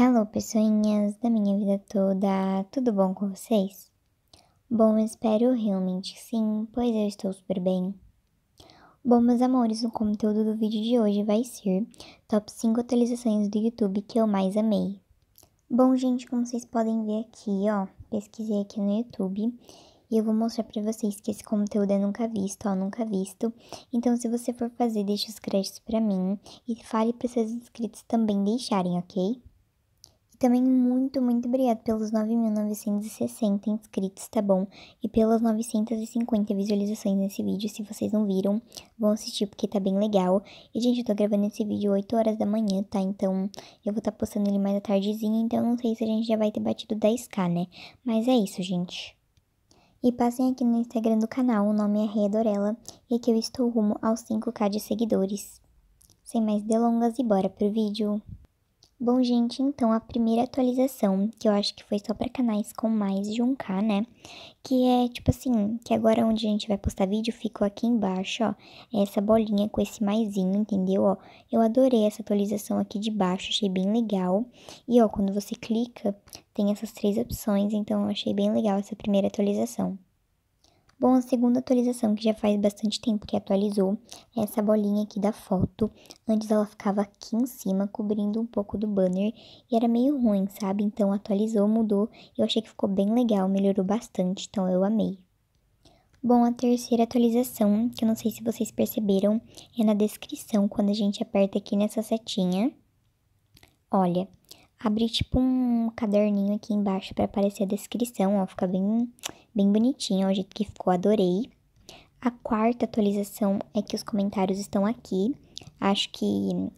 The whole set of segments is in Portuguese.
Hello, pessoinhas da minha vida toda, tudo bom com vocês? Bom, espero realmente que sim, pois eu estou super bem. Bom, meus amores, o conteúdo do vídeo de hoje vai ser Top 5 atualizações do YouTube que eu mais amei. Bom, gente, como vocês podem ver aqui, ó, pesquisei aqui no YouTube e eu vou mostrar pra vocês que esse conteúdo é nunca visto, ó, nunca visto. Então, se você for fazer, deixe os créditos pra mim e fale pros seus inscritos também deixarem, ok? Também muito, muito obrigado pelos 9.960 inscritos, tá bom? E pelas 950 visualizações nesse vídeo. Se vocês não viram, vão assistir porque tá bem legal. E, gente, eu tô gravando esse vídeo 8 horas da manhã, tá? Então, eu vou estar tá postando ele mais à tardezinha. Então, não sei se a gente já vai ter batido 10k, né? Mas é isso, gente. E passem aqui no Instagram do canal, o nome é Readorela. E aqui eu estou rumo aos 5k de seguidores. Sem mais delongas e bora pro vídeo! Bom, gente, então a primeira atualização, que eu acho que foi só para canais com mais de 1k, né? Que é tipo assim, que agora onde a gente vai postar vídeo ficou aqui embaixo, ó, essa bolinha com esse maisinho, entendeu? Ó, eu adorei essa atualização aqui de baixo, achei bem legal. E ó, quando você clica, tem essas três opções, então eu achei bem legal essa primeira atualização. Bom, a segunda atualização, que já faz bastante tempo que atualizou, é essa bolinha aqui da foto. Antes ela ficava aqui em cima, cobrindo um pouco do banner, e era meio ruim, sabe? Então atualizou, mudou, eu achei que ficou bem legal, melhorou bastante, então eu amei. Bom, a terceira atualização, que eu não sei se vocês perceberam, é na descrição, quando a gente aperta aqui nessa setinha. Olha, abri tipo um caderninho aqui embaixo para aparecer a descrição, ó, fica bem, bem bonitinho, ó, o jeito que ficou, adorei. A quarta atualização é que os comentários estão aqui, acho que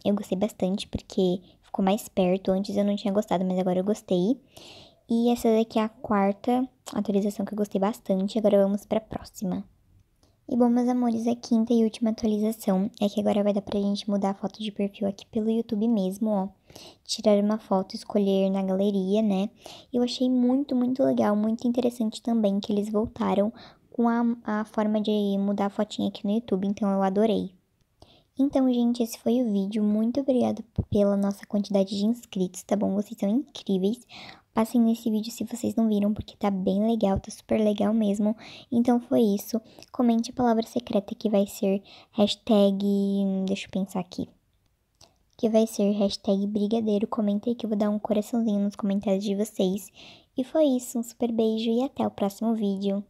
eu gostei bastante porque ficou mais perto, antes eu não tinha gostado, mas agora eu gostei. E essa daqui é a quarta atualização que eu gostei bastante, agora vamos para a próxima. E bom, meus amores, a quinta e última atualização é que agora vai dar pra gente mudar a foto de perfil aqui pelo YouTube mesmo, ó tirar uma foto, escolher na galeria, né? Eu achei muito, muito legal, muito interessante também que eles voltaram com a, a forma de mudar a fotinha aqui no YouTube, então eu adorei. Então, gente, esse foi o vídeo. Muito obrigada pela nossa quantidade de inscritos, tá bom? Vocês são incríveis. Passem nesse vídeo se vocês não viram, porque tá bem legal, tá super legal mesmo. Então, foi isso. Comente a palavra secreta que vai ser hashtag... Hum, deixa eu pensar aqui que vai ser hashtag brigadeiro. comenta que eu vou dar um coraçãozinho nos comentários de vocês. E foi isso, um super beijo e até o próximo vídeo.